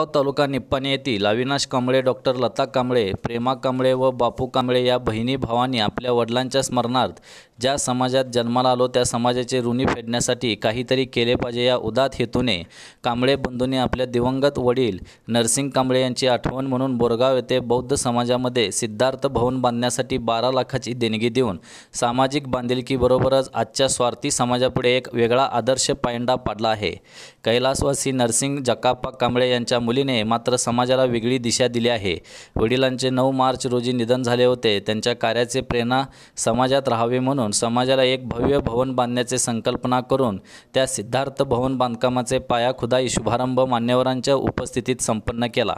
जळगाव तालुका निप्पाणी येथील अविनाश कांबळे डॉक्टर लता कांबळे प्रेमा कांबळे व बापू कांबळे या बहिणी भावांनी आपल्या वडिलांच्या स्मरणार्थ ज्या समाजात जन्माला आलो त्या समाजाचे ऋणी फेडण्यासाठी काहीतरी केले पाहिजे या उदात हेतूने कांबळे बंधूंनी आपल्या दिवंगत वडील नरसिंग कांबळे यांची आठवण म्हणून बोरगाव येथे बौद्ध समाजामध्ये सिद्धार्थ भवन बांधण्यासाठी बारा लाखाची देणगी देऊन सामाजिक बांधिलकीबरोबरच आजच्या स्वार्थी समाजापुढे एक वेगळा आदर्श पायंडा पाडला आहे कैलासवासी नरसिंग जकाप्पा कांबळे यांच्या मुलीने मात्र समाजाला वेगळी दिशा दिली आहे वडिलांचे नऊ मार्च रोजी निधन झाले होते त्यांच्या कार्याचे प्रेरणा समाजात राहावे म्हणून समाजाला एक भव्य भवन बांधण्याचे संकल्पना करून त्या सिद्धार्थ भवन बांधकामाचे पायाखुदाई शुभारंभ मान्यवरांच्या उपस्थितीत संपन्न केला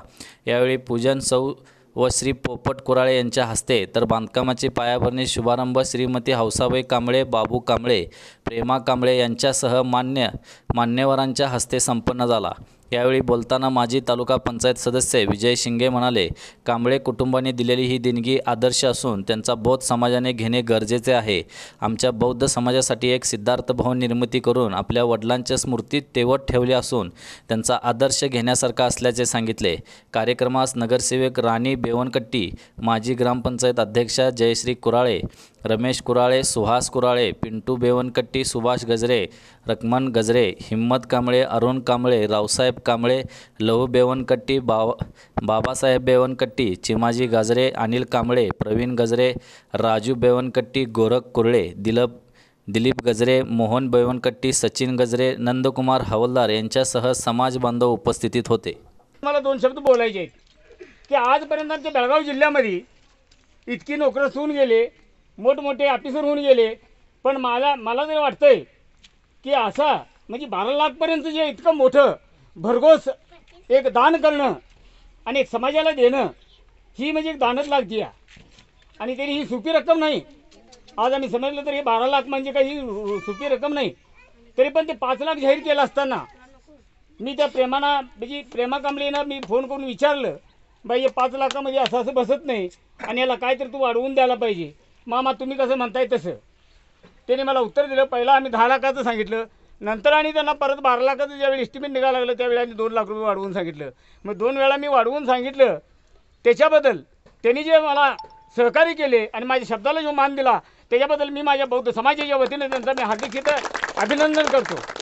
यावेळी पूजन सौ व श्री पोपट कुराळे यांच्या हस्ते तर बांधकामाची पायाभरणी शुभारंभ श्रीमती हौसाबाई कांबळे बाबू कांबळे प्रेमा कांबळे यांच्यासह मान्य मान्यवरांच्या हस्ते संपन्न झाला यावेळी बोलताना माजी तालुका पंचायत सदस्य विजय शिंगे म्हणाले कांबळे कुटुंबाने दिलेली ही देणगी आदर्श असून त्यांचा बौद्ध समाजाने घेणे गरजेचे आहे आमच्या बौद्ध समाजासाठी एक सिद्धार्थ भवन निर्मिती करून आपल्या वडिलांच्या स्मृतीत तेवत ठेवले असून त्यांचा आदर्श घेण्यासारखा असल्याचे सांगितले कार्यक्रमास नगरसेवक राणी बेवनकट्टी माजी ग्रामपंचायत अध्यक्षा जयश्री कुराळे रमेश कुराळे सुहास कुराळे पिंटू बेवनकट्टी सुभाष गजरे रकमन गजरे हिम्मत कांबळे अरुण कांबळे रावसाहेब कांबळे लहू बेवनकट्टी बाव बाबासाहेब बेवनकट्टी चिमाजी गाजरे अनिल कांबळे प्रवीण गजरे राजू बेवनकट्टी गोरख कुर्ळे दिलप दिलीप गजरे मोहन बेवनकट्टी सचिन गजरे नंदकुमार हवलदार यांच्यासह समाज बांधव उपस्थितीत होते मला दोन शब्द बोलायचे आहेत की आजपर्यंत आमच्या बेळगाव जिल्ह्यामध्ये इतकी नोकरस होऊन गेले मोठमोठे ऑफिसर होऊन गेले पण मला मला जर वाटतंय की असा म्हणजे बारा लाखपर्यंत जे इतकं मोठं भरघोस एक दान करणं आणि समाजाला देणं ही म्हणजे एक दानच लागते आणि तरी ही सुपी रक्कम नाही आज आम्ही समजलं तर हे बारा लाख म्हणजे काही सुपी रक्कम नाही तरी पण ते पाच लाख जाहीर केलं असताना मी त्या प्रेमाना म्हणजे प्रेमा मी फोन करून विचारलं बाई हे पाच लाखामध्ये असं असं बसत नाही आणि याला काय तर तू वाढवून द्यायला पाहिजे मामा तुम्ही कसं म्हणताय तसं त्याने मला उत्तर दिलं पहिला आम्ही दहा लाखाचं सांगितलं नंतर आणि त्यांना परत बारा लाखाचं ज्यावेळी एस्टिमेट निघायला लागलं त्यावेळी आणि दोन लाख रुपये वाढवून सांगितलं मग दोन वेळा मी वाढवून सांगितलं त्याच्याबद्दल त्यांनी जे मला सहकार्य केले आणि माझ्या शब्दाला जो मान दिला त्याच्याबद्दल मी माझ्या बौद्ध समाजाच्या वतीने त्यांचा मी हार्दिक इथं अभिनंदन करतो